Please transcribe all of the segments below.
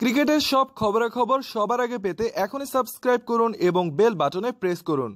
ক্রিকেটের সব খবরাখবর সবার আগে পেতে এখনই সাবস্ক্রাইব করুন এবং বেল বাটনে প্রেস করুন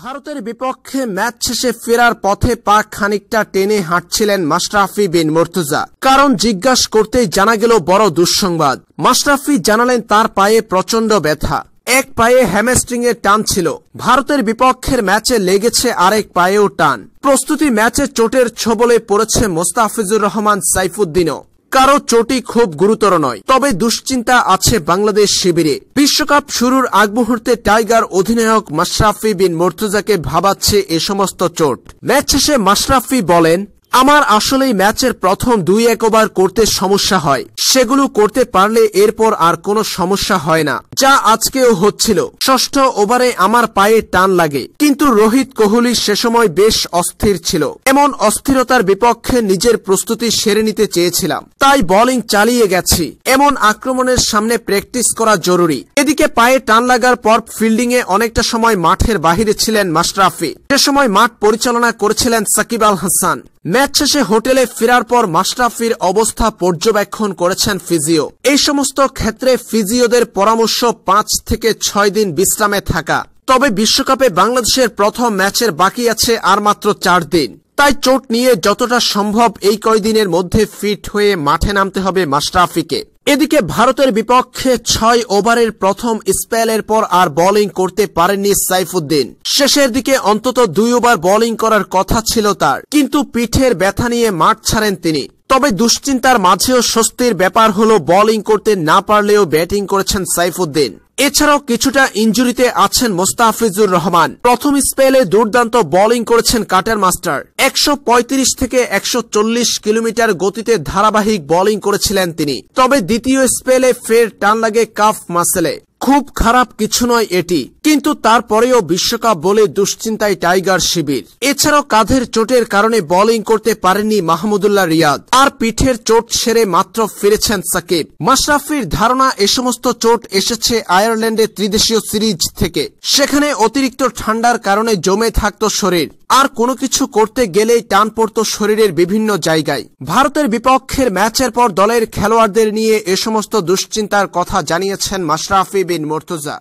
ভারতের বিপক্ষে ম্যাচ শেষে ফেরার পথে পা খানিকটা টেনে হাঁটছিলেন মাশরাফি বিন মোর্তুজা কারণ জিজ্ঞাসা করতেই জানা গেল বড় দুঃসংবাদ মাশরাফি জানালেন তার পায়ে প্রচন্ড ব্যথা এক পায়ে হ্যামেস্ট্রিং এর টান ছিল ভারতের বিপক্ষের ম্যাচে লেগেছে আরেক পায়েও টান প্রস্তুতি ম্যাচে চোটের ছবলে পড়েছে মোস্তাফিজুর রহমান সাইফুদ্দিনও কারো চোটই খুব গুরুতর নয় তবে দুশ্চিন্তা আছে বাংলাদেশ শিবিরে বিশ্বকাপ শুরুর আগ মুহূর্তে টাইগার অধিনায়ক মাশরাফি বিন মর্তুজাকে ভাবাচ্ছে এ সমস্ত চোট ম্যাচ শেষে মাশরাফি বলেন আমার আসলেই ম্যাচের প্রথম দুই এক ওভার করতে সমস্যা হয় সেগুলো করতে পারলে এরপর আর কোনো সমস্যা হয় না যা আজকেও হচ্ছিল ষষ্ঠ ওভারে আমার পায়ে টান লাগে কিন্তু রোহিত কোহলি সে সময় বেশ অস্থির ছিল এমন অস্থিরতার বিপক্ষে নিজের প্রস্তুতি সেরে নিতে চেয়েছিলাম তাই বোলিং চালিয়ে গেছি এমন আক্রমণের সামনে প্র্যাকটিস করা জরুরি এদিকে পায়ে টান লাগার পর ফিল্ডিংয়ে অনেকটা সময় মাঠের বাহিরে ছিলেন মাশরাফি সে সময় মাঠ পরিচালনা করেছিলেন সাকিব আল হাসান ম্যাচ শেষে হোটেলে ফেরার পর মাশরাফির অবস্থা পর্যবেক্ষণ করেছেন ফিজিও এই সমস্ত ক্ষেত্রে ফিজিওদের পরামর্শ পাঁচ থেকে ছয় দিন বিশ্রামে থাকা তবে বিশ্বকাপে বাংলাদেশের প্রথম ম্যাচের বাকি আছে আর মাত্র চার দিন তাই চোট নিয়ে যতটা সম্ভব এই কয়দিনের মধ্যে ফিট হয়ে মাঠে নামতে হবে মাশরাফিকে এদিকে ভারতের বিপক্ষে ছয় ওভারের প্রথম স্পেলের পর আর বোলিং করতে পারেননি সাইফুদ্দিন শেষের দিকে অন্তত দুই ওভার বোলিং করার কথা ছিল তার কিন্তু পিঠের ব্যথা নিয়ে মাঠ ছাড়েন তিনি তবে দুশ্চিন্তার মাঝেও স্বস্তির ব্যাপার হলো বোলিং করতে না পারলেও ব্যাটিং করেছেন সাইফুদ্দিন এছাড়াও কিছুটা ইঞ্জুরিতে আছেন মোস্তাফিজুর রহমান প্রথম স্পেলে দুর্দান্ত বোলিং করেছেন কাটার মাস্টার একশো থেকে একশো কিলোমিটার গতিতে ধারাবাহিক বোলিং করেছিলেন তিনি তবে দ্বিতীয় স্পেলে ফের টান লাগে কাফ মাসেলে খুব খারাপ কিছু নয় এটি কিন্তু তারপরেও বিশ্বকাপ বলে দুশ্চিন্তায় টাইগার শিবির এছাড়াও কাঁধের চোটের কারণে বোলিং করতে পারেননি মাহমুদুল্লাহ রিয়াদ আর পিঠের চোট সেরে মাত্র ফিরেছেন সাকিব মাশরাফির ধারণা এ সমস্ত চোট এসেছে আয়ারল্যান্ডের ত্রিদেশীয় সিরিজ থেকে সেখানে অতিরিক্ত ঠান্ডার কারণে জমে থাকত শরীর আর কোনো কিছু করতে গেলেই টান পড়ত শরীরের বিভিন্ন জায়গায় ভারতের বিপক্ষের ম্যাচের পর দলের খেলোয়াড়দের নিয়ে এ সমস্ত দুশ্চিন্তার কথা জানিয়েছেন মাশরাফি বিন মোর্তজা